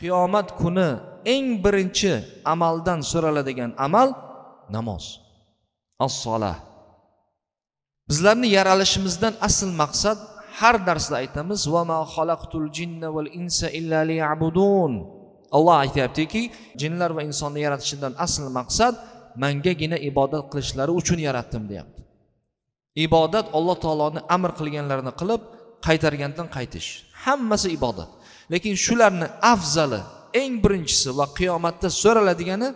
qiyomat kuni eng birinchi amaldan so'raladigan amal namoz assola bizlarni yaralishimizdan asl maqsad har darsda aytamiz va ma jinna insa olloh aytyaptiki jinlar va insonni yaratishidan asl maqsad mangagina ibodat qilishlari uchun yaratdim deyapti ibodat alloh taoloni amr qilganlarini qilib qaytargandan qaytish hammasi ibodat lekin shularni afzali eng birinchisi va qiyomatda so'raladigani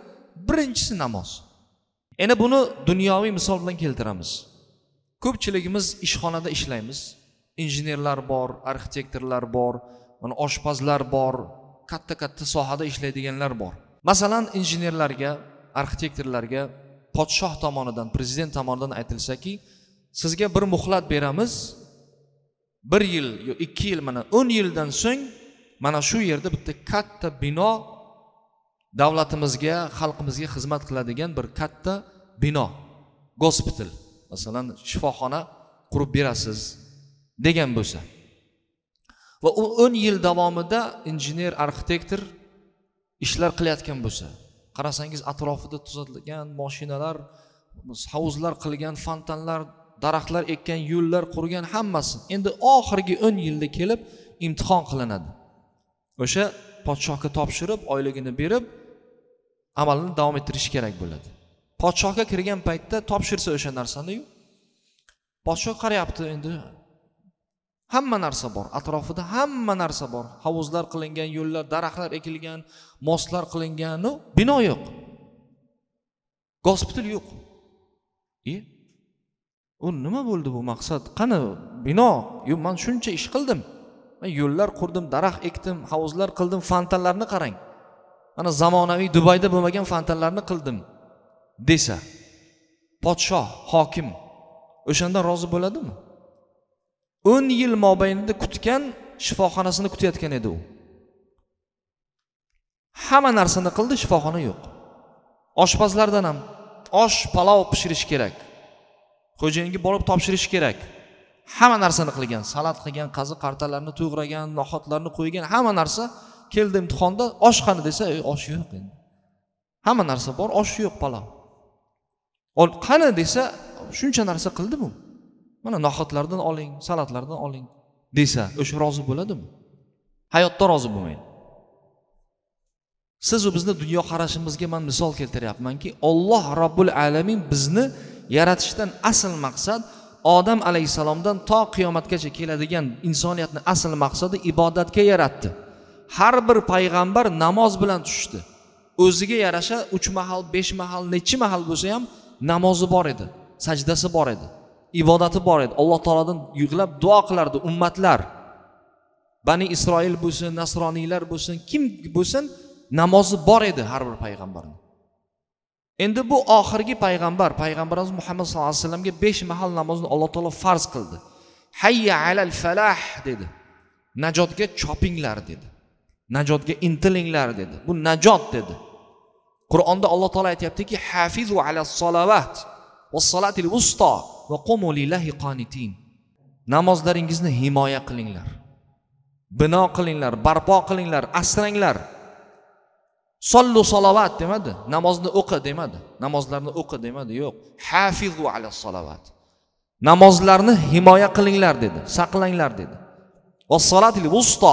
birinchisi namoz endi buni dunyoviy misol bilan keltiramiz ko'pchiligimiz ishxonada ishlaymiz injenerlar bor arxitektorlar bor mana oshpazlar bor katta katta sohada ishlaydiganlar bor masalan injenerlarga arxitektorlarga podshoh tomonidan prezident tomonidan aytilsaki sizga bir muhlat beramiz bir yil yo ikki yil mana o'n yildan so'ng mana shu yerda bitta katta bino davlatimizga xalqimizga xizmat qiladigan bir katta bino gospital masalan shifoxona qurib berasiz degan bo'lsa va u o'n yil davomida injener arxitektor ishlar qilayotgan bo'lsa qarasangiz atrofida tuzatilgan moshinalar hovuzlar qilgan fontanlar daraxtlar ekkan yo'llar qurgan hammasi endi oxirgi o'n yilda kelib imtihon qilinadi o'sha podshohga topshirib oyligini berib amalini davom ettirish kerak bo'ladi podshohga kirgan paytda topshirsa o'sha narsaniyu podshoh qarayapti endi hamma narsa bor atrofida hamma narsa bor hovuzlar qilingan yo'llar daraxtlar ekilgan moslar qilinganu bino yo'q gospital yo'q e? u nima bo'ldi bu maqsad qani bino yo man shuncha ish qildim man yo'llar qurdim daraxt ekdim havuzlar qildim fontanlarni qarang mana zamonaviy dubayda bo'lmagan fontanlarni qildim desa podshoh hokim o'shandan rozi bo'ladimi o'n yil mobaynida kutgan shifoxonasini kutayotgan edi u hamma narsani qildi shifoxona yo'q oshpazlardan ham osh palov pishirish kerak xo'jayinga borib topshirish kerak hamma narsani qilgan salat qilgan qazi qartalarni to'g'ragan nohotlarni qo'ygan hamma narsa keldi imtihonda osh qani desa e, osh yo'q endi hamma narsa bor osh yo'q palov qani desa shuncha narsa qildimu mana nohotlardan oling salatlardan oling desa o'sha rozi bo'ladimi hayotda rozi bo'lmaydi sizu bizni dunyoqarashimizga man misol keltiryapmanki olloh robbil alamin bizni yaratishdan asl maqsad odam alayhissalomdan to qiyomatgacha keladigan insoniyatni asl maqsadi ibodatga yaratdi har bir payg'ambar namoz bilan tushdi o'ziga yarasha uch mahal besh mahal nechi mahal bo'lsa ham namozi bor edi sajdasi bor edi ibodati bor edi alloh taolodan yig'lab duo qilardi ummatlar bani isroil bo'lsin nasroniylar bo'lsin kim bo'lsin namozi bor edi har bir payg'ambarni endi bu oxirgi payg'ambar payg'ambarimiz muhammad sallallohu alayhi vasallamga besh mahal namozni alloh taolo farz qildi hayya alal falah dedi najotga chopinglar dedi najotga intilinglar dedi bu najot dedi qur'onda alloh taolo aytyaptiki hafizu ala solavat va salatil usto va qumu lillahi qonitin namozlaringizni himoya qilinglar bino qilinglar barpo qilinglar asranglar sollu salovat demadi namozni o'qi demadi namozlarni o'qi demadi yo'q hafizu ala salovat namozlarni himoya qilinglar dedi saqlanglar dedi vassolatil vusto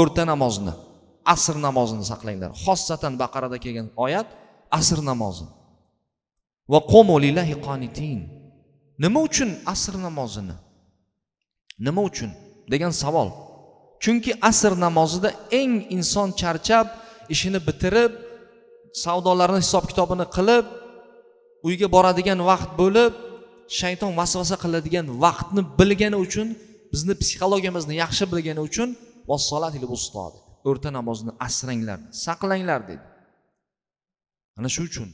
o'rta namozni asr namozini saqlanglar xossatan baqarada kelgan oyat asr namozi va qomu lillahi qonitin nima uchun asr namozini nima uchun degan savol chunki asr namozida eng inson charchab ishini bitirib savdolarni hisob kitobini qilib uyga boradigan vaqt bo'lib shayton vasvasa qiladigan vaqtni bilgani uchun bizni psixologiyamizni yaxshi bilgani uchun dedi o'rta namozni asranglar saqlanglar dedi ana shu uchun